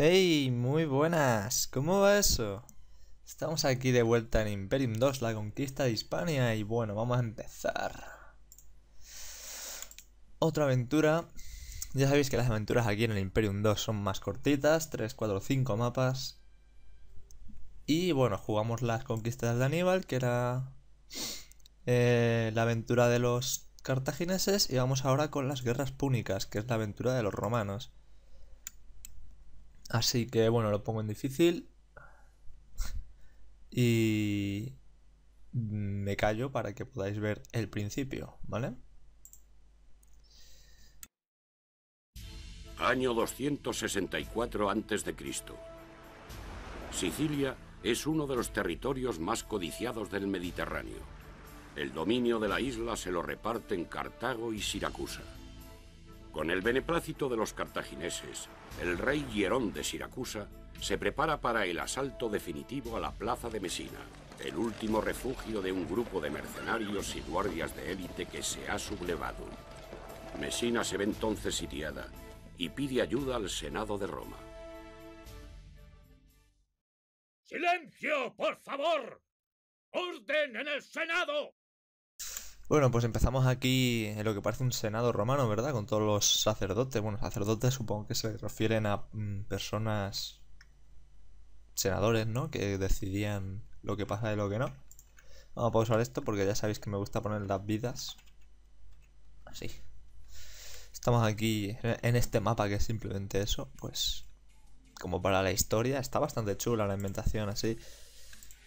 Hey, muy buenas, ¿cómo va eso? Estamos aquí de vuelta en Imperium 2, la conquista de Hispania, y bueno, vamos a empezar. Otra aventura. Ya sabéis que las aventuras aquí en el Imperium 2 son más cortitas, 3, 4, 5 mapas. Y bueno, jugamos las conquistas de Aníbal, que era eh, la aventura de los cartagineses, y vamos ahora con las guerras púnicas, que es la aventura de los romanos. Así que bueno, lo pongo en difícil. Y me callo para que podáis ver el principio, ¿vale? Año 264 a.C. Sicilia es uno de los territorios más codiciados del Mediterráneo. El dominio de la isla se lo reparten Cartago y Siracusa. Con el beneplácito de los cartagineses, el rey Hierón de Siracusa se prepara para el asalto definitivo a la plaza de Mesina, el último refugio de un grupo de mercenarios y guardias de élite que se ha sublevado. Mesina se ve entonces sitiada y pide ayuda al Senado de Roma. ¡Silencio, por favor! ¡Orden en el Senado! Bueno, pues empezamos aquí en lo que parece un senado romano, ¿verdad? Con todos los sacerdotes. Bueno, sacerdotes supongo que se refieren a mm, personas, senadores, ¿no? Que decidían lo que pasa y lo que no. Vamos a pausar esto porque ya sabéis que me gusta poner las vidas. Así. Estamos aquí en este mapa que es simplemente eso, pues como para la historia. Está bastante chula la inventación así.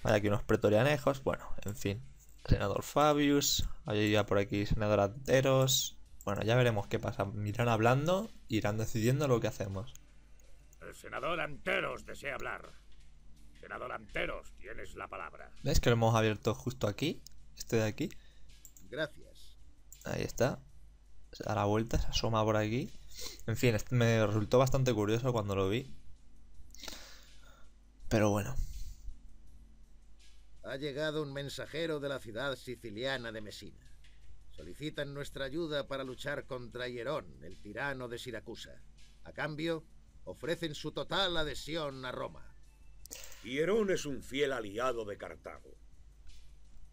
Hay aquí unos pretorianejos, bueno, en fin senador Fabius, ahí ya por aquí senador Anteros. Bueno, ya veremos qué pasa. Irán hablando, irán decidiendo lo que hacemos. El senador Anteros desea hablar. Senador Anteros, tienes la palabra. ¿Ves que lo hemos abierto justo aquí? Este de aquí. Gracias. Ahí está. A la vuelta, se asoma por aquí. En fin, me resultó bastante curioso cuando lo vi. Pero bueno. Ha llegado un mensajero de la ciudad siciliana de Mesina. Solicitan nuestra ayuda para luchar contra Hierón, el tirano de Siracusa. A cambio, ofrecen su total adhesión a Roma. Hierón es un fiel aliado de Cartago.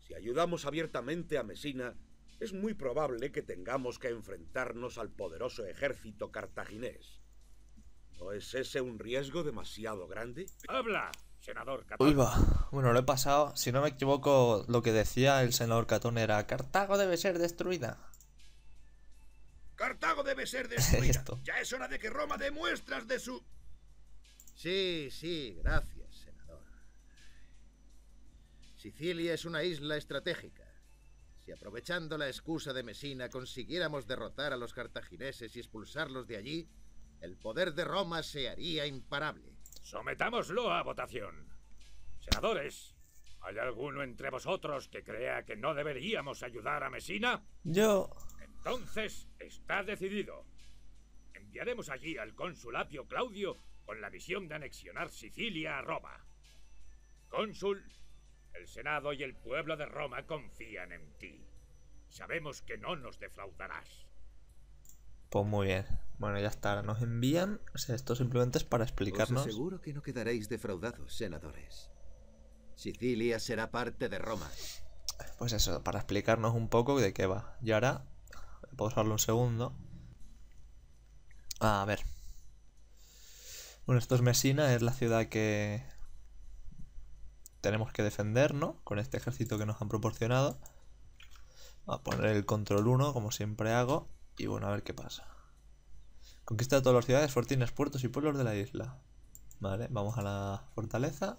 Si ayudamos abiertamente a Mesina, es muy probable que tengamos que enfrentarnos al poderoso ejército cartaginés. ¿No es ese un riesgo demasiado grande? ¡Habla! senador Uy, va. Bueno, lo he pasado. Si no me equivoco, lo que decía el senador Catón era: Cartago debe ser destruida. Cartago debe ser destruida. Ya es hora de que Roma demuestras de su. Sí, sí, gracias, senador. Sicilia es una isla estratégica. Si aprovechando la excusa de Mesina consiguiéramos derrotar a los cartagineses y expulsarlos de allí, el poder de Roma se haría imparable. Sometámoslo a votación. Senadores, ¿hay alguno entre vosotros que crea que no deberíamos ayudar a Mesina? Yo. Entonces está decidido. Enviaremos allí al cónsul Apio Claudio con la visión de anexionar Sicilia a Roma. Cónsul, el Senado y el pueblo de Roma confían en ti. Sabemos que no nos defraudarás. Pues muy bien. Bueno, ya está, nos envían. O sea, esto simplemente es para explicarnos. seguro que no quedaréis defraudados, senadores. Sicilia será parte de Roma. Pues eso, para explicarnos un poco de qué va. Y ahora, puedo usarlo un segundo. A ver. Bueno, esto es Messina, es la ciudad que tenemos que defender, ¿no? Con este ejército que nos han proporcionado. Voy a poner el control 1, como siempre hago. Y bueno, a ver qué pasa. Conquista todas las ciudades, fortines, puertos y pueblos de la isla. Vale, vamos a la fortaleza.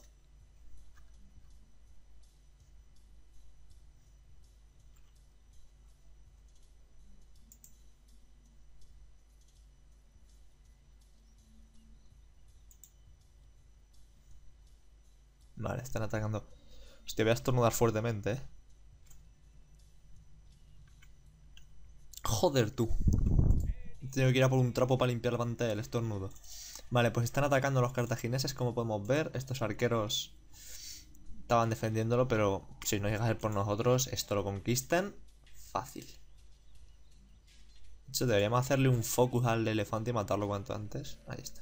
Vale, están atacando. Hostia, voy a estornudar fuertemente, eh. Joder tú. Tengo que ir a por un trapo para limpiar la pantalla del estornudo. Vale, pues están atacando los cartagineses, como podemos ver. Estos arqueros estaban defendiéndolo, pero si no llega a ser por nosotros, esto lo conquistan fácil. De hecho, deberíamos hacerle un focus al elefante y matarlo cuanto antes. Ahí está.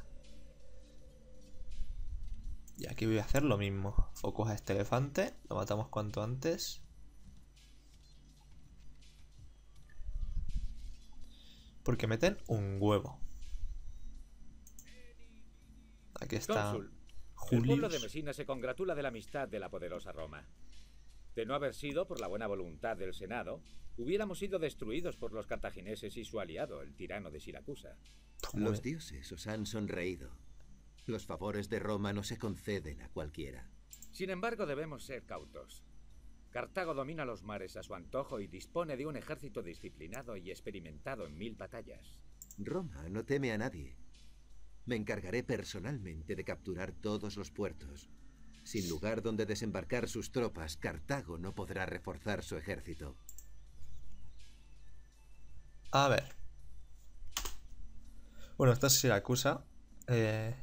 Y aquí voy a hacer lo mismo. Focus a este elefante, lo matamos cuanto antes. Porque meten un huevo. Aquí está. Consul, El pueblo de Mesina se congratula de la amistad de la poderosa Roma. De no haber sido por la buena voluntad del Senado, hubiéramos sido destruidos por los cartagineses y su aliado, el tirano de Siracusa. Los dioses os han sonreído. Los favores de Roma no se conceden a cualquiera. Sin embargo, debemos ser cautos. Cartago domina los mares a su antojo y dispone de un ejército disciplinado y experimentado en mil batallas. Roma no teme a nadie. Me encargaré personalmente de capturar todos los puertos. Sin lugar donde desembarcar sus tropas, Cartago no podrá reforzar su ejército. A ver. Bueno, esta es Siracusa. Eh,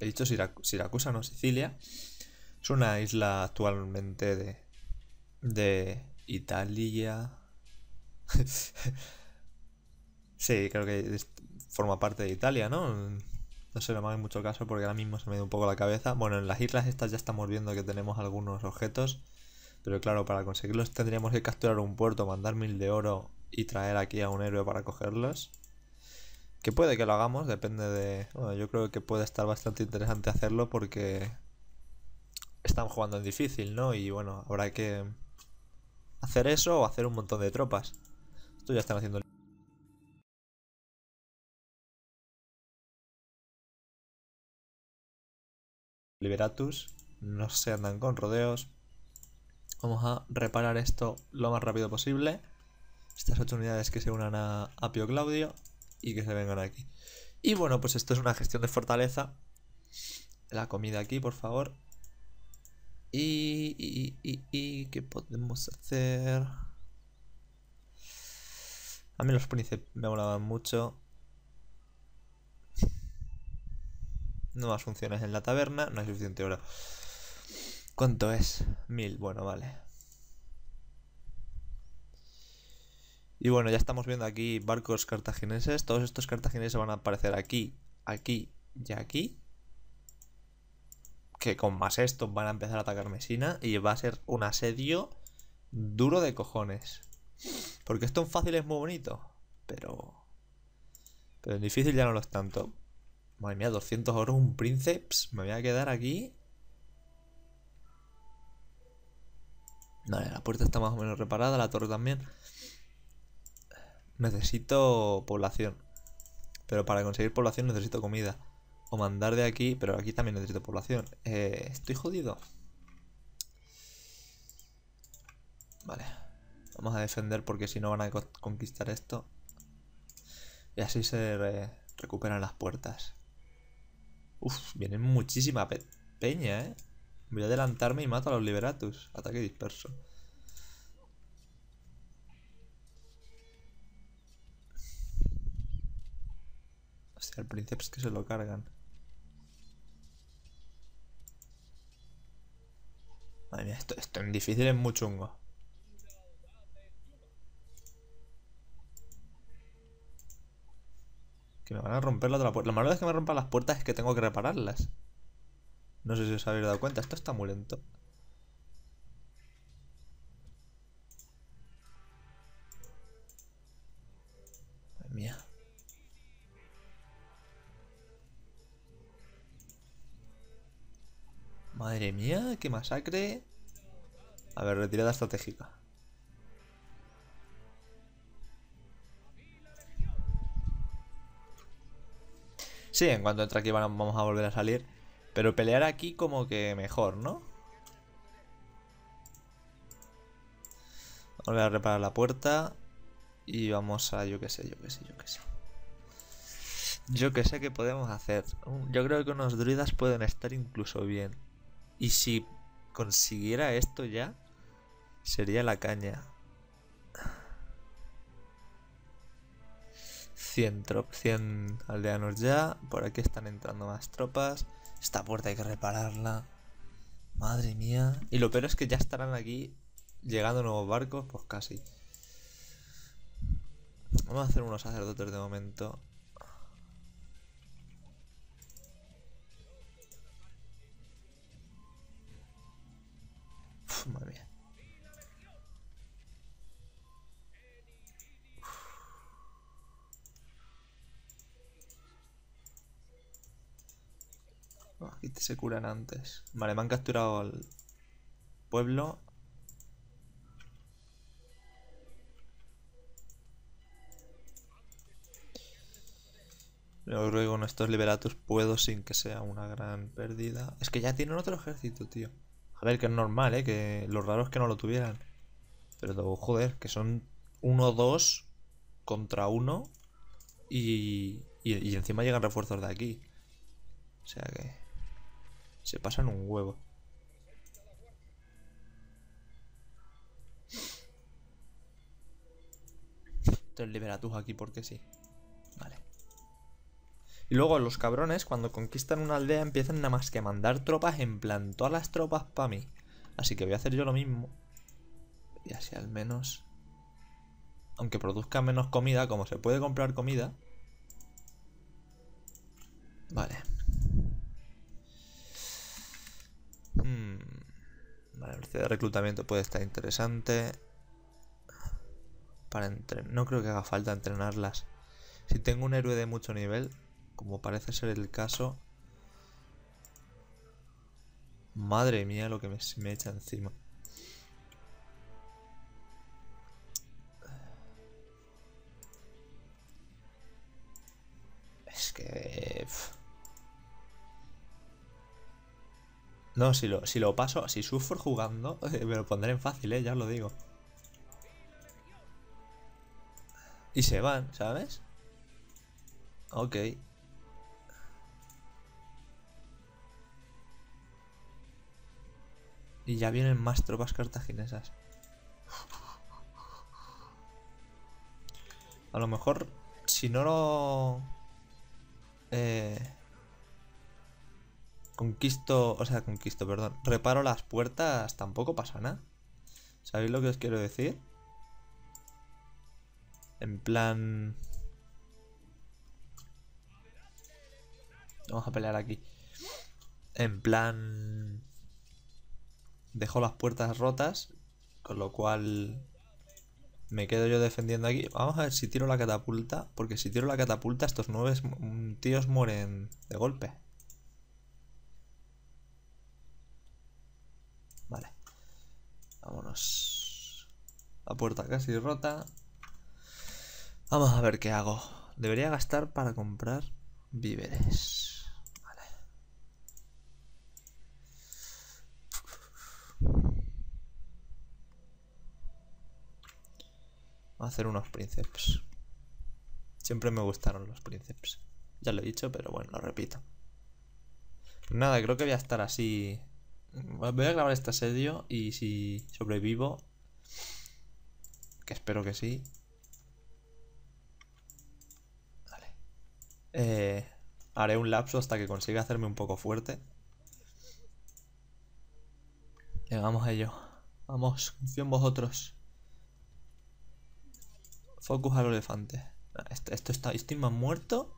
he dicho Siracusa, no Sicilia. Es una isla actualmente de, de Italia. sí, creo que forma parte de Italia, ¿no? No se lo más en mucho caso porque ahora mismo se me dio un poco la cabeza. Bueno, en las islas estas ya estamos viendo que tenemos algunos objetos. Pero claro, para conseguirlos tendríamos que capturar un puerto, mandar mil de oro y traer aquí a un héroe para cogerlos. Que puede que lo hagamos, depende de... yo creo que puede estar bastante interesante hacerlo porque... estamos jugando en difícil, ¿no? Y bueno, habrá que Hacer eso o hacer un montón de tropas. Esto ya están haciendo... Liberatus. No se andan con rodeos. Vamos a reparar esto lo más rápido posible. Estas ocho unidades que se unan a Apio Claudio y que se vengan aquí. Y bueno, pues esto es una gestión de fortaleza. La comida aquí, por favor. Y, y, y, ¿qué podemos hacer? A mí los príncipes me molaban mucho. Nuevas funciones en la taberna. No hay suficiente oro. ¿Cuánto es? Mil. Bueno, vale. Y bueno, ya estamos viendo aquí barcos cartagineses. Todos estos cartagineses van a aparecer aquí, aquí y aquí que con más esto van a empezar a atacar Mesina y va a ser un asedio duro de cojones. Porque esto en fácil es muy bonito, pero... Pero en difícil ya no lo es tanto. Madre mía, 200 oro, un princeps Me voy a quedar aquí. Vale, la puerta está más o menos reparada, la torre también. Necesito población. Pero para conseguir población necesito comida. O mandar de aquí, pero aquí también necesito población. Eh, estoy jodido. Vale. Vamos a defender porque si no van a conquistar esto. Y así se recuperan las puertas. Uf, vienen muchísima peña, ¿eh? Voy a adelantarme y mato a los liberatus. Ataque disperso. O sea, el príncipe es que se lo cargan. Madre mía, esto, en difícil es muy chungo. Que me van a romper la otra puerta. Lo malo es que me rompan las puertas es que tengo que repararlas. No sé si os habéis dado cuenta, esto está muy lento. Madre mía, qué masacre. A ver, retirada estratégica. Sí, en cuanto entra aquí vamos a volver a salir. Pero pelear aquí como que mejor, ¿no? Volver a reparar la puerta. Y vamos a, yo qué sé, yo qué sé, yo qué sé. Yo qué sé ¿qué podemos hacer. Mm, yo creo que unos druidas pueden estar incluso bien. Y si consiguiera esto ya, sería la caña. 100 aldeanos ya. Por aquí están entrando más tropas. Esta puerta hay que repararla. Madre mía. Y lo peor es que ya estarán aquí llegando nuevos barcos, pues casi. Vamos a hacer unos sacerdotes de momento. madre se curan antes. Vale, me han capturado al pueblo. Yo ruego que estos liberatos puedo sin que sea una gran pérdida. Es que ya tienen otro ejército, tío. A ver, que es normal, ¿eh? Que lo raro es que no lo tuvieran. Pero, joder, que son 1-2 contra uno y, y, encima llegan refuerzos de aquí. O sea que se pasan un huevo. Esto libera tú aquí porque sí. Y luego los cabrones, cuando conquistan una aldea, empiezan nada más que a mandar tropas en plan todas las tropas para mí. Así que voy a hacer yo lo mismo. Y así al menos... Aunque produzca menos comida, como se puede comprar comida... Vale. Hmm. Vale, velocidad de reclutamiento puede estar interesante. Para entrenar... No creo que haga falta entrenarlas. Si tengo un héroe de mucho nivel, como parece ser el caso. Madre mía lo que me, echa encima. Es que... No, si lo, si lo paso, si sufro jugando, me lo pondré en fácil, eh, ya os lo digo. Y se van, ¿sabes? Ok. Y ya vienen más tropas cartaginesas. A lo mejor, si no lo... Eh, conquisto, o sea, conquisto, perdón. Reparo las puertas, tampoco pasa nada. ¿Sabéis lo que os quiero decir? En plan... Vamos a pelear aquí. En plan... Dejo las puertas rotas, con lo cual me quedo yo defendiendo aquí. Vamos a ver si tiro la catapulta, porque si tiro la catapulta estos nueve mm, tíos mueren de golpe. Vale. Vámonos. La puerta casi rota. Vamos a ver qué hago. Debería gastar para comprar víveres. hacer unos príncipes. Siempre me gustaron los príncipes. Ya lo he dicho, pero bueno, lo repito. Nada, creo que voy a estar así. Voy a grabar este asedio y si sobrevivo, que espero que sí. Vale. Eh, haré un lapso hasta que consiga hacerme un poco fuerte. Llegamos a ello. Vamos, confío en vosotros. Focus al elefante ah, Esto, esto está. Estoy más muerto.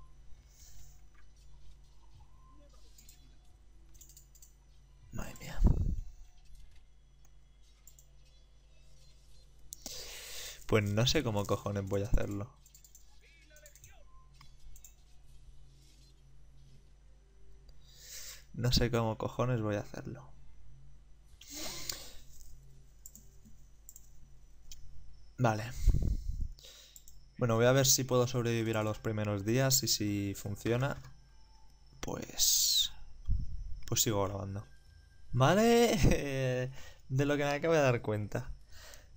Madre mía. Pues no sé cómo cojones voy a hacerlo. No sé cómo cojones voy a hacerlo. Vale. Bueno, voy a ver si puedo sobrevivir a los primeros días y si funciona, pues... Pues sigo grabando. Vale, de lo que me acabo de dar cuenta.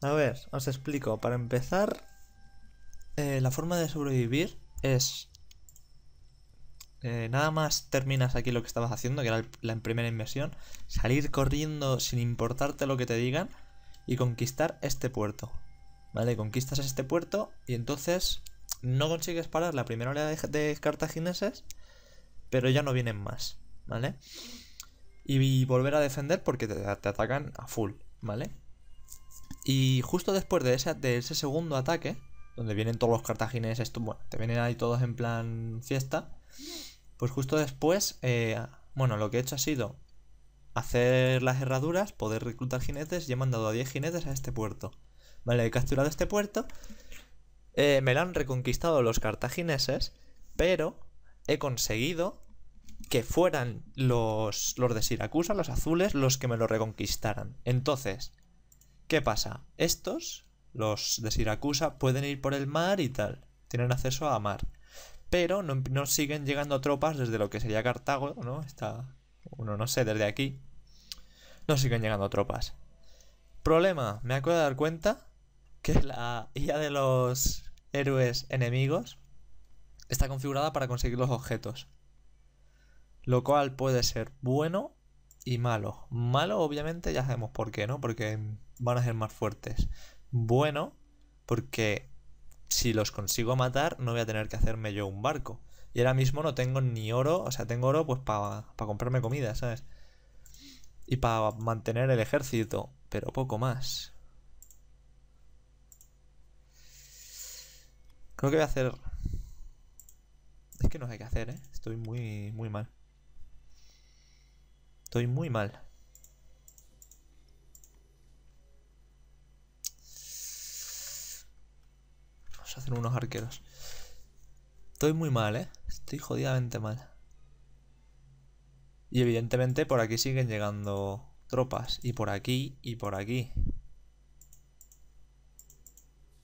A ver, os explico. Para empezar, eh, la forma de sobrevivir es... Eh, nada más terminas aquí lo que estabas haciendo, que era la primera inversión, salir corriendo sin importarte lo que te digan y conquistar este puerto. ¿Vale? Conquistas este puerto y entonces no consigues parar la primera oleada de, cartagineses, pero ya no vienen más, ¿vale? Y, volver a defender porque te, atacan a full, ¿vale? Y justo después de ese, segundo ataque, donde vienen todos los cartagineses, bueno, te vienen ahí todos en plan fiesta, pues justo después, eh, bueno, lo que he hecho ha sido hacer las herraduras, poder reclutar jinetes y he mandado a 10 jinetes a este puerto. Vale, he capturado este puerto. Eh, me lo han reconquistado los cartagineses, pero he conseguido que fueran los, los de Siracusa, los azules, los que me lo reconquistaran. Entonces, ¿qué pasa? Estos, los de Siracusa, pueden ir por el mar y tal. Tienen acceso a mar. Pero no, siguen llegando tropas desde lo que sería Cartago, ¿no? Está, uno no sé, desde aquí. No siguen llegando tropas. Problema, me acabo de dar cuenta que la IA de los héroes enemigos, está configurada para conseguir los objetos. Lo cual puede ser bueno y malo. Malo, obviamente, ya sabemos por qué, ¿no? Porque van a ser más fuertes. Bueno, porque si los consigo matar, no voy a tener que hacerme yo un barco. Y ahora mismo no tengo ni oro, o sea, tengo oro pues para comprarme comida, ¿sabes? Y para mantener el ejército, pero poco más. Creo que voy a hacer... Es que no hay que hacer, ¿eh? Estoy muy, muy mal. Estoy muy mal. Vamos a hacer unos arqueros. Estoy muy mal, ¿eh? Estoy jodidamente mal. Y evidentemente por aquí siguen llegando tropas. Y por aquí y por aquí.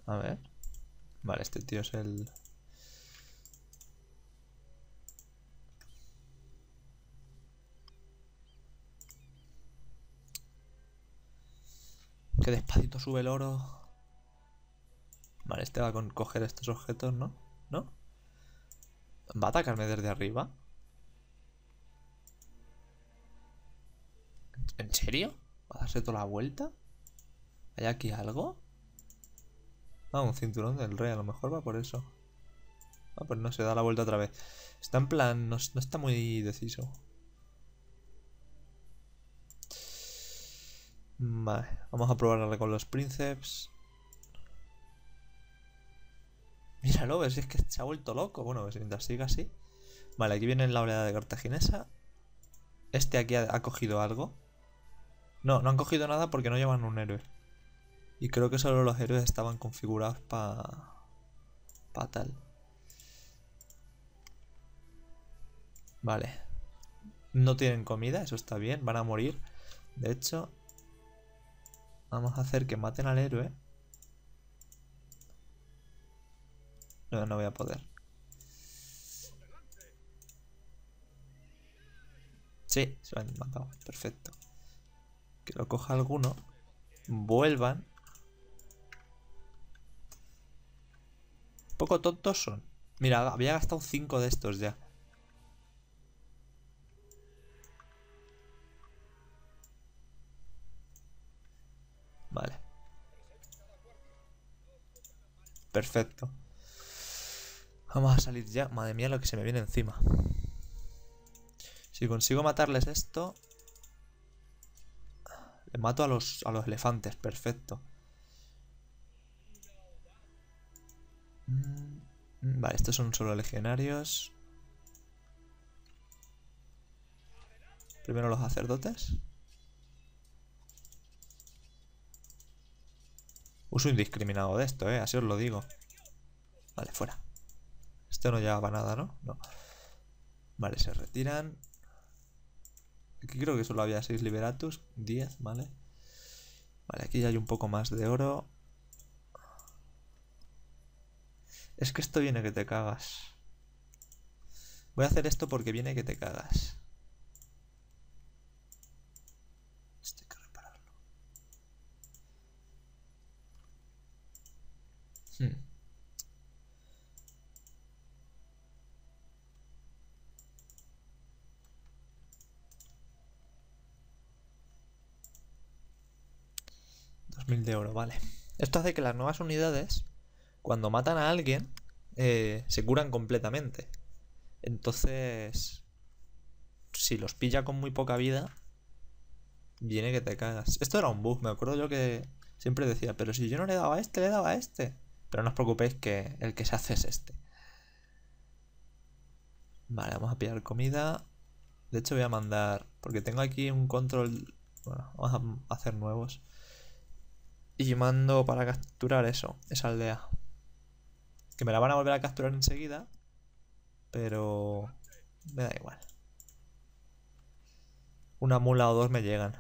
A ver. Vale, este tío es el... qué despacito sube el oro. Vale, este va a coger estos objetos, ¿no? ¿No? ¿Va a atacarme desde arriba? ¿En serio? ¿Va a darse toda la vuelta? ¿Hay aquí algo? Ah, un cinturón del rey, a lo mejor va por eso. Ah, pues no, se da la vuelta otra vez. Está en plan, no, está muy deciso. Vale, vamos a probarle con los príncipes. Míralo, si es que se ha vuelto loco. Bueno, si pues, mientras siga así. Vale, aquí viene la oleada de cartaginesa. Este aquí ha cogido algo. No, no han cogido nada porque no llevan un héroe. Y creo que solo los héroes estaban configurados para para tal. Vale. No tienen comida, eso está bien, van a morir. De hecho, vamos a hacer que maten al héroe. No, no voy a poder. Sí, se lo han matado. Perfecto. Que lo coja alguno. Vuelvan. Poco tontos son. Mira, había gastado 5 de estos ya. Vale. Perfecto. Vamos a salir ya. Madre mía, lo que se me viene encima. Si consigo matarles esto... Le mato a los, a los elefantes, perfecto. Mm, vale, estos son solo legionarios. Primero los sacerdotes. Uso indiscriminado de esto, eh, así os lo digo. Vale, fuera. Esto no llevaba nada, ¿no? No. Vale, se retiran. Aquí creo que solo había 6 liberatus, 10, ¿vale? Vale, aquí ya hay un poco más de oro. Es que esto viene que te cagas. Voy a hacer esto porque viene que te cagas. Este que repararlo. Hmm. Dos mil de oro, vale. Esto hace que las nuevas unidades cuando matan a alguien, eh, se curan completamente. Entonces, si los pilla con muy poca vida, viene que te cagas. Esto era un bug, me acuerdo yo que siempre decía, pero si yo no le daba a este, le daba a este. Pero no os preocupéis que el que se hace es este. Vale, vamos a pillar comida. De hecho voy a mandar, porque tengo aquí un control, bueno, vamos a hacer nuevos. Y mando para capturar eso, esa aldea. Que me la van a volver a capturar enseguida. Pero... Me da igual. Una mula o dos me llegan.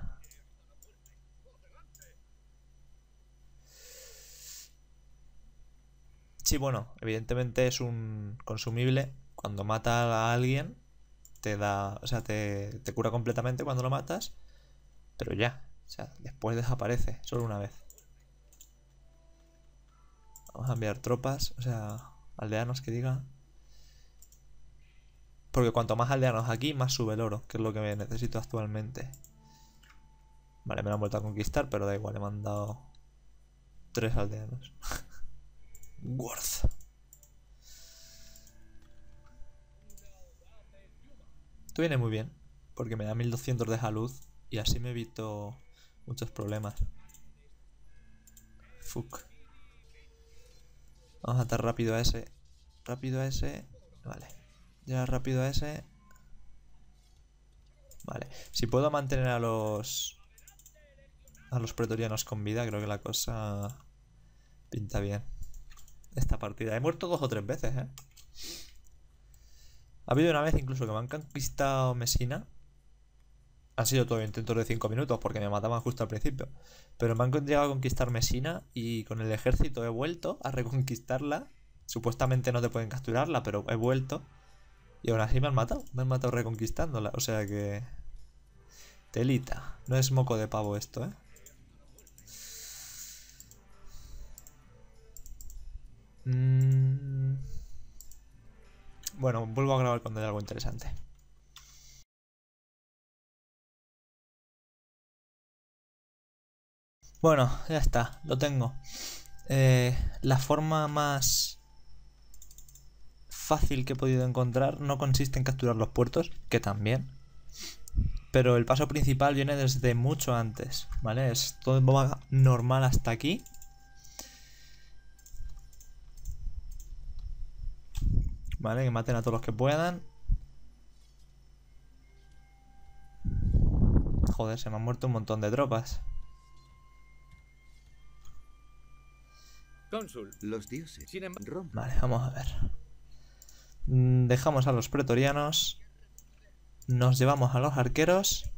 Sí, bueno, evidentemente es un consumible. Cuando mata a alguien, te da. O sea, te, cura completamente cuando lo matas. Pero ya. O sea, después desaparece, solo una vez. Vamos a enviar tropas, o sea, aldeanos que diga. Porque cuanto más aldeanos aquí, más sube el oro, que es lo que me necesito actualmente. Vale, me lo han vuelto a conquistar, pero da igual, he mandado tres aldeanos. Worth. Esto viene muy bien, porque me da 1200 de salud y así me evito muchos problemas. Fuck. Vamos a atar rápido a ese. Rápido a ese. Vale. Ya rápido a ese. Vale. Si puedo mantener a los... A los pretorianos con vida, creo que la cosa... Pinta bien. Esta partida. He muerto dos o tres veces, ¿eh? Ha habido una vez incluso que me han conquistado Mesina. Han sido todo intentos de 5 minutos porque me mataban justo al principio. Pero me han llegado a conquistar Mesina y con el ejército he vuelto a reconquistarla. Supuestamente no te pueden capturarla, pero he vuelto. Y ahora sí me han matado. Me han matado reconquistándola. O sea que... Telita. No es moco de pavo esto, ¿eh? Mm. Bueno, vuelvo a grabar cuando haya algo interesante. Bueno, ya está, lo tengo. Eh, la forma más fácil que he podido encontrar no consiste en capturar los puertos, que también. Pero el paso principal viene desde mucho antes, ¿vale? Es todo normal hasta aquí. ¿Vale? Que maten a todos los que puedan. Joder, se me han muerto un montón de tropas. Los dioses. Em- vale, vamos a ver. Mm, dejamos a los pretorianos. Nos llevamos a los arqueros.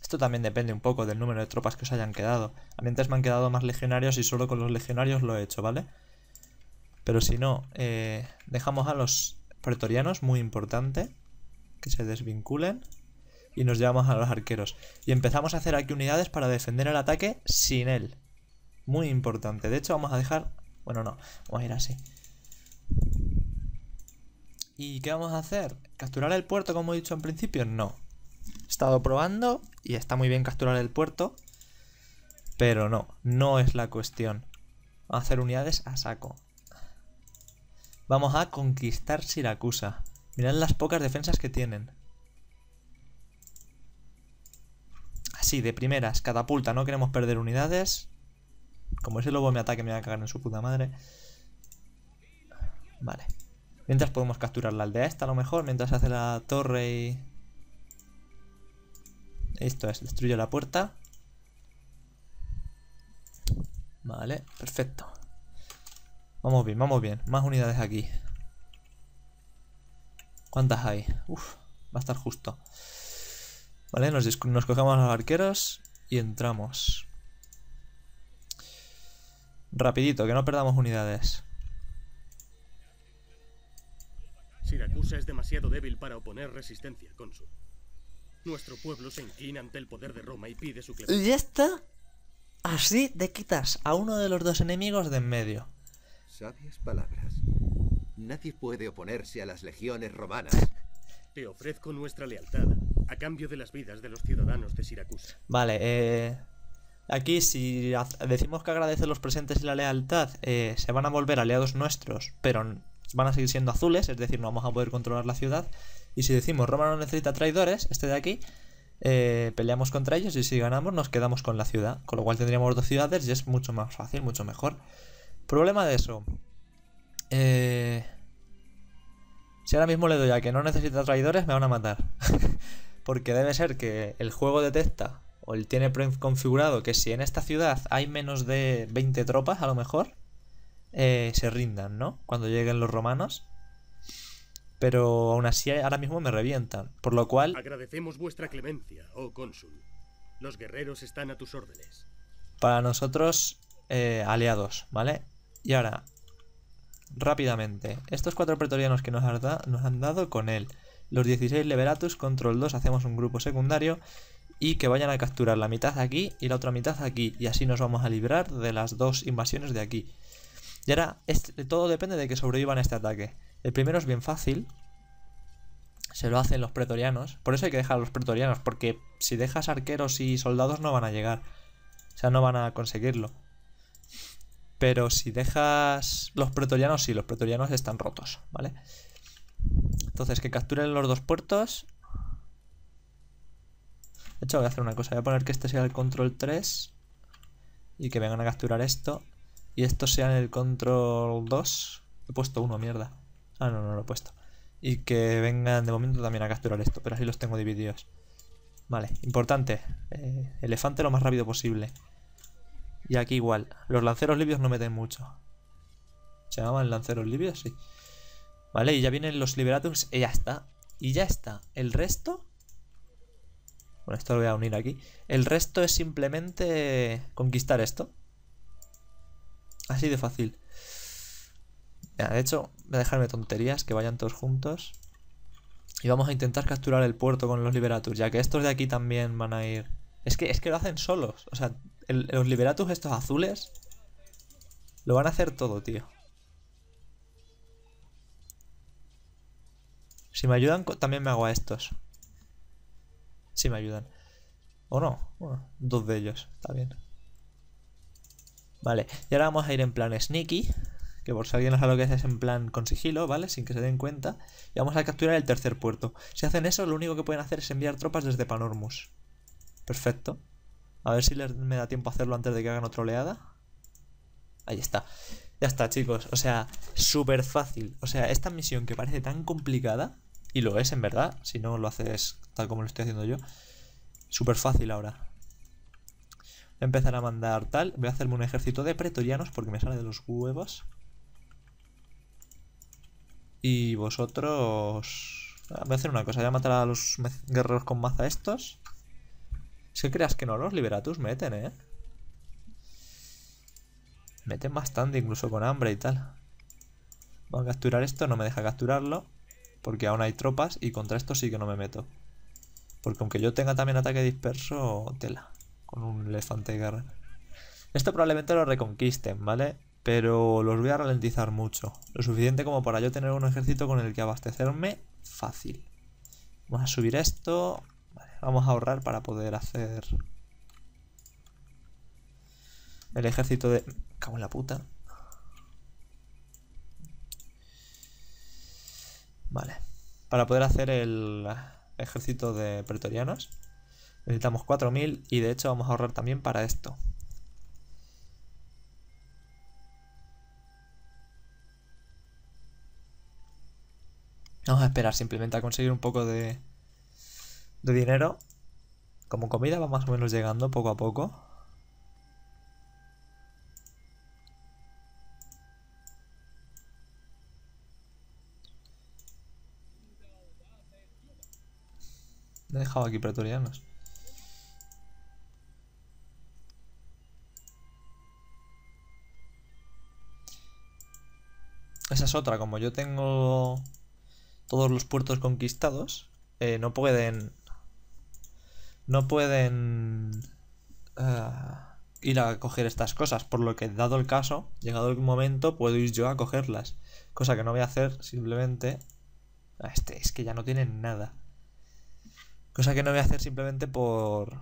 Esto también depende un poco del número de tropas que os hayan quedado. A mí antes me han quedado más legionarios y solo con los legionarios lo he hecho, ¿vale? Pero si no, eh, dejamos a los pretorianos, muy importante, que se desvinculen. Y nos llevamos a los arqueros. Y empezamos a hacer aquí unidades para defender el ataque sin él. Muy importante. De hecho, vamos a dejar... Bueno, no. Vamos a ir así. ¿Y qué vamos a hacer? ¿Capturar el puerto como he dicho en principio? No. He estado probando y está muy bien capturar el puerto. Pero no, no es la cuestión. Vamos a hacer unidades a saco. Vamos a conquistar Siracusa. Mirad las pocas defensas que tienen. Así, de primeras, catapulta, no queremos perder unidades. Como ese lobo me ataque, me va a cagar en su puta madre. Vale. Mientras podemos capturar la aldea esta a lo mejor, mientras hace la torre y... Esto es, destruye la puerta. Vale, perfecto. Vamos bien, vamos bien. Más unidades aquí. ¿Cuántas hay? Uf, va a estar justo. Vale, nos, nos cogemos a los arqueros y entramos. Rapidito, que no perdamos unidades. Siracusa es demasiado débil para oponer resistencia, consul Nuestro pueblo se inclina ante el poder de Roma y pide su clemencia. Ya está. Así te quitas a uno de los dos enemigos de en medio. Sabias palabras. Nadie puede oponerse a las legiones romanas. Te ofrezco nuestra lealtad a cambio de las vidas de los ciudadanos de Siracusa. Vale, eh, Aquí, si decimos que agradece los presentes y la lealtad, eh, se van a volver aliados nuestros, pero van a seguir siendo azules, es decir, no vamos a poder controlar la ciudad. Y si decimos Roma no necesita traidores, este de aquí, eh, peleamos contra ellos y si ganamos nos quedamos con la ciudad. Con lo cual tendríamos dos ciudades y es mucho más fácil, mucho mejor. Problema de eso. Eh, si ahora mismo le doy a que no necesita traidores, me van a matar. Porque debe ser que el juego detecta o él tiene configurado que si en esta ciudad hay menos de 20 tropas, a lo mejor, eh, se rindan, ¿no? Cuando lleguen los romanos. Pero aún así ahora mismo me revientan, por lo cual... Agradecemos vuestra clemencia, oh cónsul. Los guerreros están a tus órdenes. Para nosotros, eh, aliados, ¿vale? Y ahora, rápidamente, estos cuatro pretorianos que nos, nos han dado con él. Los 16 Leveratus, control 2, hacemos un grupo secundario y que vayan a capturar la mitad aquí y la otra mitad aquí y así nos vamos a librar de las dos invasiones de aquí. Y ahora todo depende de que sobrevivan a este ataque. El primero es bien fácil, se lo hacen los pretorianos, por eso hay que dejar a los pretorianos porque si dejas arqueros y soldados no van a llegar, o sea no van a conseguirlo. Pero si dejas los pretorianos, sí, los pretorianos están rotos, ¿vale? Entonces que capturen los dos puertos de hecho voy a hacer una cosa, voy a poner que este sea el control 3 y que vengan a capturar esto y estos en el control 2. He puesto uno, mierda. Ah, no, no lo he puesto. Y que vengan de momento también a capturar esto, pero así los tengo divididos. Vale, importante. Eh, elefante lo más rápido posible. Y aquí igual. Los lanceros libios no meten mucho. ¿Se llamaban lanceros libios? Sí. Vale, y ya vienen los liberatums y ya está. Y ya está. El resto bueno, esto lo voy a unir aquí. El resto es simplemente conquistar esto. Así de fácil. de hecho, voy a dejarme tonterías, que vayan todos juntos. Y vamos a intentar capturar el puerto con los Liberatus, ya que estos de aquí también van a ir... Es que, es que lo hacen solos. O sea, los Liberatus estos azules... Lo van a hacer todo, tío. Si me ayudan, también me hago a estos. Si me ayudan. ¿O no? Bueno, dos de ellos, está bien. Vale, y ahora vamos a ir en plan sneaky, que por si alguien no sabe lo que es, es en plan con sigilo, ¿vale? Sin que se den cuenta. Y vamos a capturar el tercer puerto. Si hacen eso, lo único que pueden hacer es enviar tropas desde Panormus. Perfecto. A ver si me da tiempo a hacerlo antes de que hagan otra oleada. Ahí está. Ya está, chicos. O sea, súper fácil. O sea, esta misión que parece tan complicada, y lo es, en verdad, si no lo haces tal como lo estoy haciendo yo. Súper fácil ahora. Voy a empezar a mandar tal. Voy a hacerme un ejército de pretorianos porque me sale de los huevos. Y vosotros... Ah, voy a hacer una cosa, voy a matar a los guerreros con maza estos. Si creas que no, los liberatus meten, ¿eh? Meten bastante, incluso con hambre y tal. Vamos a capturar esto, no me deja capturarlo porque aún hay tropas y contra esto sí que no me meto. Porque aunque yo tenga también ataque disperso, tela, con un elefante de guerra. Esto probablemente lo reconquisten, ¿vale? Pero los voy a ralentizar mucho. Lo suficiente como para yo tener un ejército con el que abastecerme fácil. Vamos a subir esto. vamos a ahorrar para poder hacer... El ejército de... cago en la puta. Vale. Para poder hacer el ejército de pretorianos necesitamos 4000 y de hecho vamos a ahorrar también para esto. Vamos a esperar simplemente a conseguir un poco de, de dinero. Como comida va más o menos llegando poco a poco. He dejado aquí pretorianos. Esa es otra, como yo tengo todos los puertos conquistados, eh, no pueden... No pueden... Eh, ir a coger estas cosas, por lo que dado el caso, llegado el momento, puedo ir yo a cogerlas. Cosa que no voy a hacer simplemente... Ah, este, es que ya no tienen nada. Cosa que no voy a hacer simplemente por...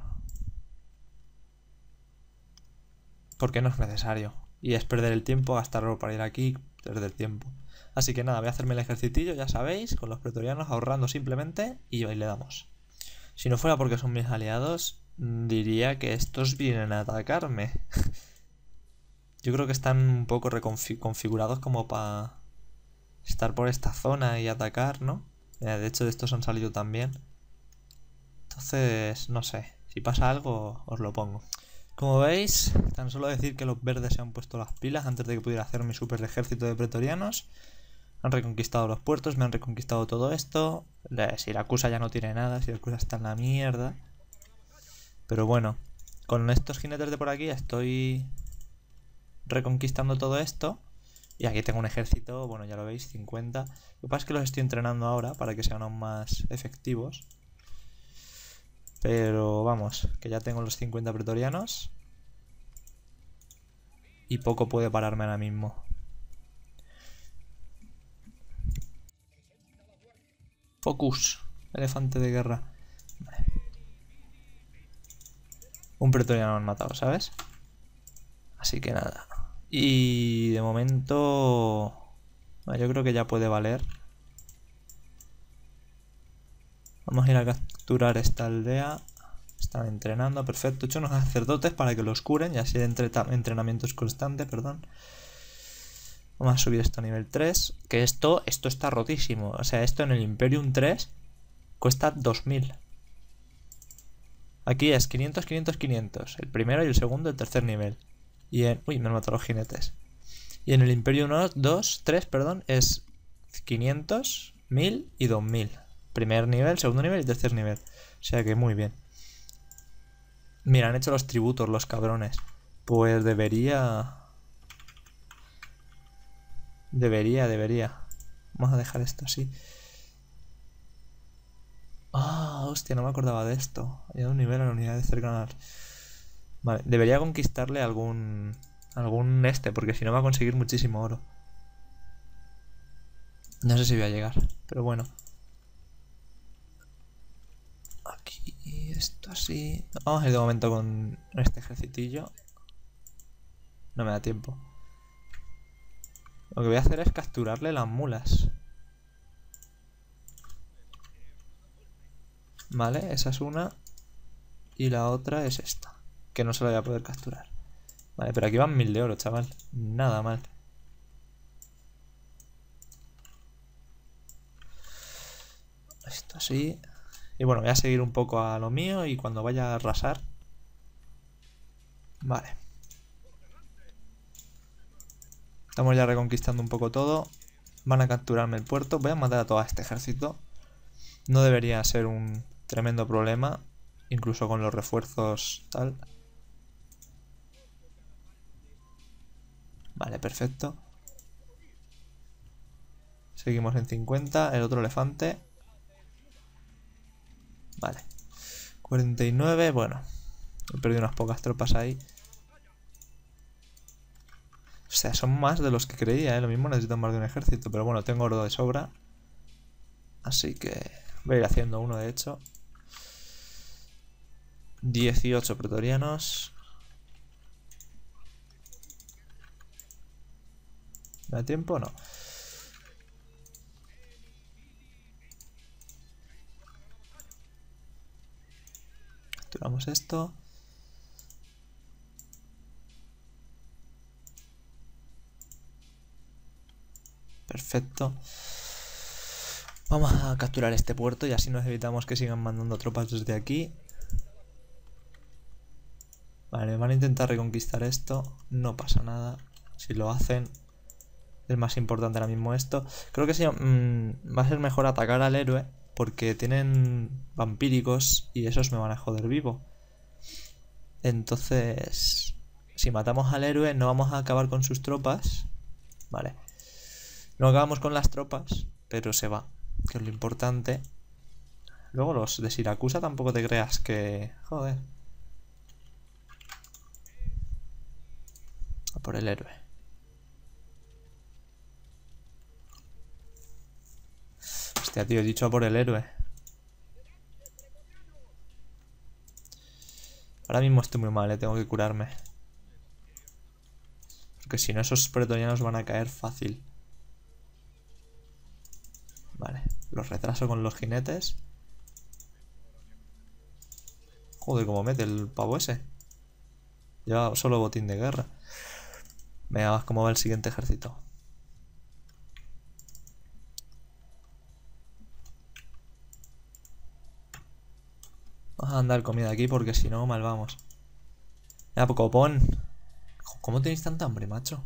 Porque no es necesario. Y es perder el tiempo, gastarlo para ir aquí, perder tiempo. Así que nada, voy a hacerme el ejercitillo, ya sabéis, con los pretorianos ahorrando simplemente y ahí le damos. Si no fuera porque son mis aliados, diría que estos vienen a atacarme. Yo creo que están un poco reconfigurados como para estar por esta zona y atacar, ¿no? Eh, de hecho, de estos han salido también. Entonces, no sé, si pasa algo os lo pongo. Como veis, tan solo decir que los verdes se han puesto las pilas antes de que pudiera hacer mi super ejército de pretorianos. Han reconquistado los puertos, me han reconquistado todo esto. la Siracusa ya no tiene nada, Siracusa está en la mierda. Pero bueno, con estos jinetes de por aquí estoy reconquistando todo esto. Y aquí tengo un ejército, bueno ya lo veis, 50. Lo que pasa es que los estoy entrenando ahora para que sean aún más efectivos. Pero vamos, que ya tengo los 50 pretorianos. Y poco puede pararme ahora mismo. Focus, elefante de guerra. Un pretoriano han matado, ¿sabes? Así que nada. Y de momento... yo creo que ya puede valer Vamos a ir a capturar esta aldea. Están entrenando, perfecto. He hecho unos sacerdotes para que los curen y así entre entrenamientos constante, perdón. Vamos a subir esto a nivel 3. Que esto, esto está rotísimo. O sea, esto en el Imperium 3 cuesta 2000. Aquí es 500, 500, 500. El primero y el segundo, el tercer nivel. Y en... Uy, me han matado los jinetes. Y en el Imperium 2, 3, perdón, es 500, 1000 y 2000. Primer nivel, segundo nivel y tercer nivel. O sea que muy bien. Mira, han hecho los tributos, los cabrones. Pues debería... Debería, debería. Vamos a dejar esto así. Ah, hostia, no me acordaba de esto. Hay un nivel en la unidad de cercanas. Vale, debería conquistarle algún... Algún este, porque si no va a conseguir muchísimo oro. No sé si voy a llegar, pero bueno. esto así. Vamos a ir de momento con este ejercitillo. No me da tiempo. Lo que voy a hacer es capturarle las mulas. Vale, esa es una. Y la otra es esta. Que no se la voy a poder capturar. Vale, pero aquí van mil de oro, chaval. Nada mal. Esto así. Y bueno, voy a seguir un poco a lo mío y cuando vaya a arrasar... Vale. Estamos ya reconquistando un poco todo. Van a capturarme el puerto. Voy a matar a todo este ejército. No debería ser un tremendo problema. Incluso con los refuerzos tal. Vale, perfecto. Seguimos en 50. El otro elefante. Vale. 49, bueno. He perdido unas pocas tropas ahí. O sea, son más de los que creía, ¿eh? Lo mismo necesito más de un ejército, pero bueno, tengo oro de sobra. Así que voy a ir haciendo uno, de hecho. 18 pretorianos. ¿Me da tiempo? No. esto. Perfecto. Vamos a capturar este puerto y así nos evitamos que sigan mandando tropas desde aquí. Vale, van a intentar reconquistar esto. No pasa nada. Si lo hacen, es más importante ahora mismo esto. Creo que mm, va a ser mejor atacar al héroe porque tienen vampíricos y esos me van a joder vivo. Entonces, si matamos al héroe no vamos a acabar con sus tropas. Vale. No acabamos con las tropas, pero se va, que es lo importante. Luego los de Siracusa tampoco te creas que... Joder. A por el héroe. Hostia, tío, he dicho por el héroe. Ahora mismo estoy muy mal, ¿eh? tengo que curarme. Porque si no, esos pretonianos van a caer fácil. Vale, los retraso con los jinetes. Joder, cómo mete el pavo ese. Lleva solo botín de guerra. Venga, cómo va el siguiente ejército. a andar comida aquí porque si no, mal vamos. Ya, pues, Copón. ¿Cómo tenéis tanta hambre, macho?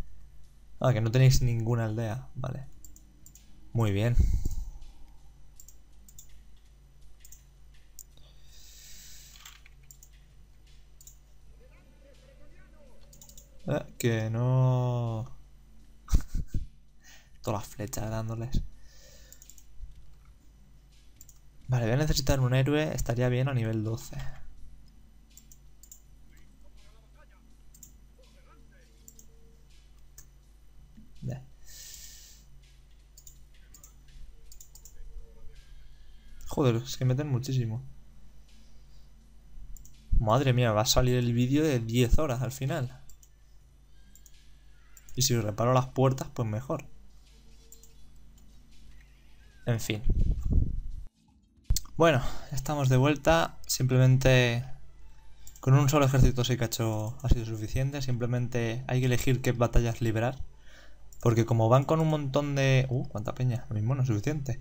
Ah, que no tenéis ninguna aldea. Vale. Muy bien. Eh, que no... Todas las flechas dándoles. Vale, voy a necesitar un héroe, estaría bien a nivel 12. Joder, es que meten muchísimo. Madre mía, va a salir el vídeo de 10 horas al final. Y si reparo las puertas, pues mejor. En fin. Bueno, estamos de vuelta. Simplemente con un solo ejército se cacho ha, sido suficiente. Simplemente hay que elegir qué batallas liberar. Porque como van con un montón de... Uh, cuánta peña. Lo mismo no es suficiente.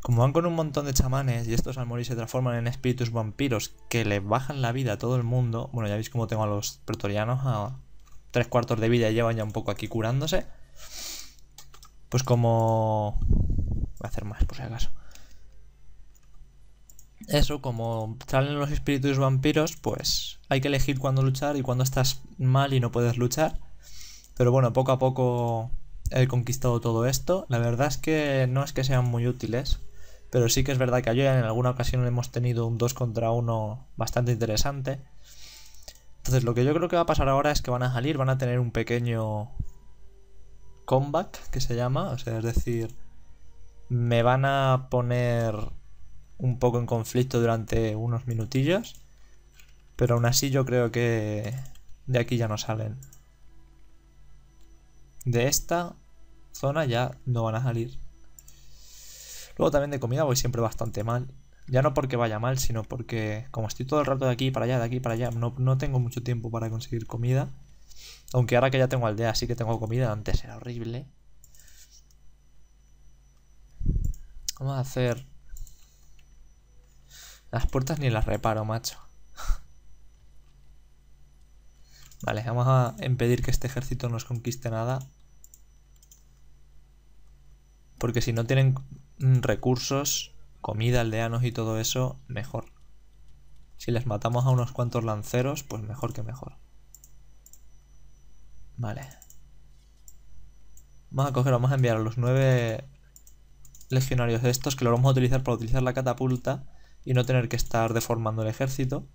Como van con un montón de chamanes y estos al morir se transforman en espíritus vampiros que le bajan la vida a todo el mundo. Bueno, ya veis cómo tengo a los pretorianos a tres cuartos de vida y llevan ya un poco aquí curándose. Pues como... Voy a hacer más por si acaso eso, como salen los espíritus vampiros, pues hay que elegir cuándo luchar y cuándo estás mal y no puedes luchar. Pero bueno, poco a poco he conquistado todo esto. La verdad es que no es que sean muy útiles, pero sí que es verdad que ayer en alguna ocasión hemos tenido un 2 contra 1 bastante interesante. Entonces lo que yo creo que va a pasar ahora es que van a salir, van a tener un pequeño comeback que se llama, o sea, es decir, me van a poner un poco en conflicto durante unos minutillos. Pero aún así yo creo que de aquí ya no salen. De esta zona ya no van a salir. Luego también de comida voy siempre bastante mal. Ya no porque vaya mal, sino porque como estoy todo el rato de aquí para allá, de aquí para allá, no, tengo mucho tiempo para conseguir comida. Aunque ahora que ya tengo aldea, Así que tengo comida. Antes era horrible. Vamos a hacer las puertas ni las reparo, macho. vale, vamos a impedir que este ejército nos conquiste nada. Porque si no tienen recursos, comida, aldeanos y todo eso, mejor. Si les matamos a unos cuantos lanceros, pues mejor que mejor. Vale. Vamos a coger, vamos a enviar a los nueve legionarios de estos, que lo vamos a utilizar para utilizar la catapulta y no tener que estar deformando el ejército.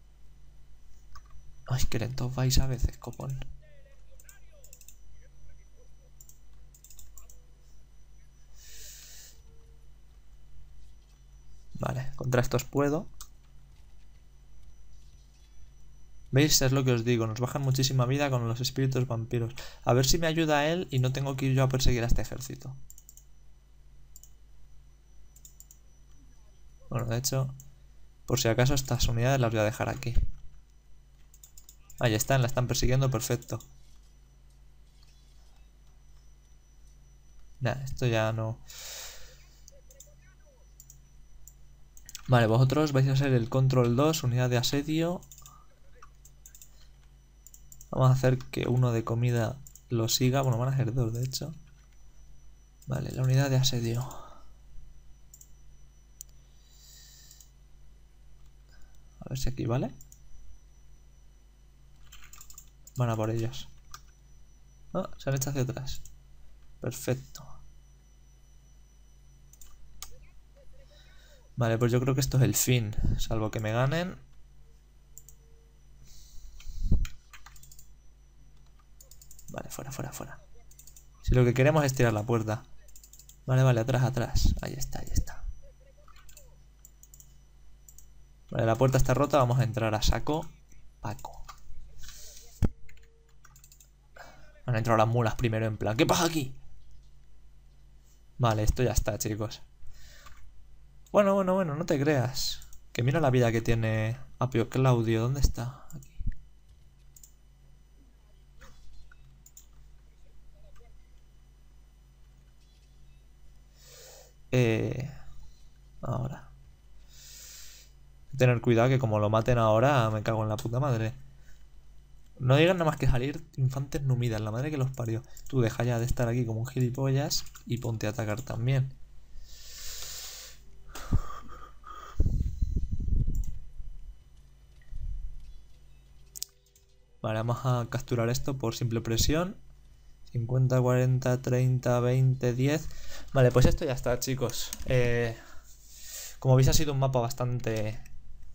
Ay, que lentos vais a veces, copón. Vale, contra estos puedo. ¿Veis? Es lo que os digo, nos bajan muchísima vida con los espíritus vampiros. A ver si me ayuda él y no tengo que ir yo a perseguir a este ejército. Bueno, de hecho, por si acaso estas unidades las voy a dejar aquí. Ahí están, la están persiguiendo, perfecto. Nada, esto ya no... Vale, vosotros vais a ser el control 2, unidad de asedio. Vamos a hacer que uno de comida lo siga. Bueno, van a ser dos, de hecho. Vale, la unidad de asedio. A ver si aquí, ¿vale? Van a por ellos. Ah, se han hecho hacia atrás. Perfecto. Vale, pues yo creo que esto es el fin. Salvo que me ganen. Vale, fuera, fuera, fuera. Si lo que queremos es tirar la puerta. Vale, vale, atrás, atrás. Ahí está, ahí está. Vale, la puerta está rota, vamos a entrar a saco. Paco. Han entrado las mulas primero en plan, ¿qué pasa aquí? Vale, esto ya está, chicos. Bueno, bueno, bueno, no te creas. Que mira la vida que tiene Apio Claudio. ¿Dónde está? Aquí. Eh, ahora tener cuidado que como lo maten ahora, me cago en la puta madre. No digan nada más que salir infantes numidas, la madre que los parió. Tú deja ya de estar aquí como un gilipollas y ponte a atacar también. Vale, vamos a capturar esto por simple presión. 50, 40, 30, 20, 10. Vale, pues esto ya está, chicos. Eh, como veis ha sido un mapa bastante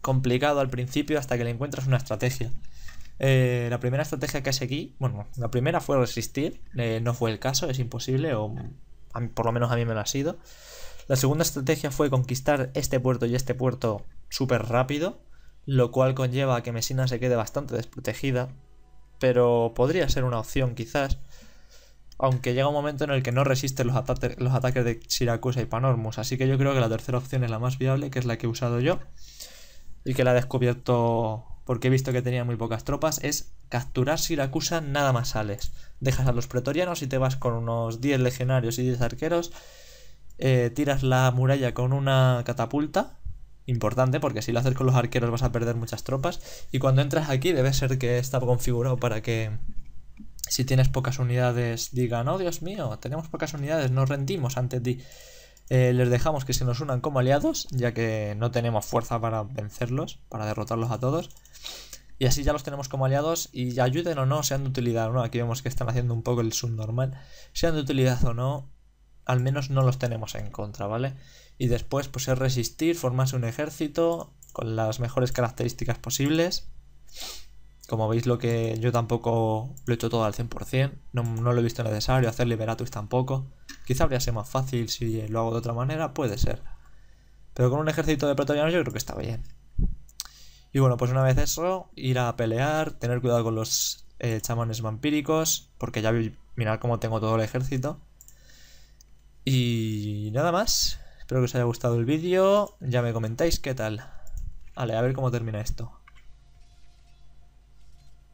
complicado al principio hasta que le encuentras una estrategia. Eh, la primera estrategia que seguí, bueno, la primera fue resistir, eh, no fue el caso, es imposible, o por lo menos a mí me lo ha sido. La segunda estrategia fue conquistar este puerto y este puerto súper rápido, lo cual conlleva a que Messina se quede bastante desprotegida, pero podría ser una opción quizás, aunque llega un momento en el que no resiste los, los ataques de Siracusa y Panormus, así que yo creo que la tercera opción es la más viable, que es la que he usado yo y que la ha descubierto porque he visto que tenía muy pocas tropas, es capturar Siracusa nada más sales. Dejas a los pretorianos y te vas con unos 10 legionarios y 10 arqueros, eh, tiras la muralla con una catapulta, importante porque si lo haces con los arqueros vas a perder muchas tropas, y cuando entras aquí debe ser que está configurado para que si tienes pocas unidades digan, oh Dios mío, tenemos pocas unidades, nos rendimos ante ti. Eh, les dejamos que se nos unan como aliados, ya que no tenemos fuerza para vencerlos, para derrotarlos a todos. Y así ya los tenemos como aliados y ayuden o no, sean de utilidad o no. Aquí vemos que están haciendo un poco el subnormal. Sean de utilidad o no, al menos no los tenemos en contra, ¿vale? Y después pues es resistir, formarse un ejército con las mejores características posibles. Como veis lo que yo tampoco lo he hecho todo al 100%, no lo he visto necesario, hacer liberatus tampoco. Quizá habría sido más fácil si lo hago de otra manera, puede ser. Pero con un ejército de pretorianos yo creo que está bien. Y bueno, pues una vez eso, ir a pelear, tener cuidado con los eh, chamanes vampíricos, porque ya vi, mirad cómo tengo todo el ejército. Y nada más, espero que os haya gustado el vídeo, ya me comentáis qué tal. Vale, a ver cómo termina esto.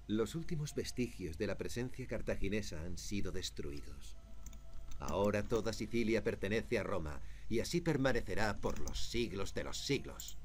Los últimos vestigios de la presencia cartaginesa han sido destruidos. Ahora toda Sicilia pertenece a Roma, y así permanecerá por los siglos de los siglos.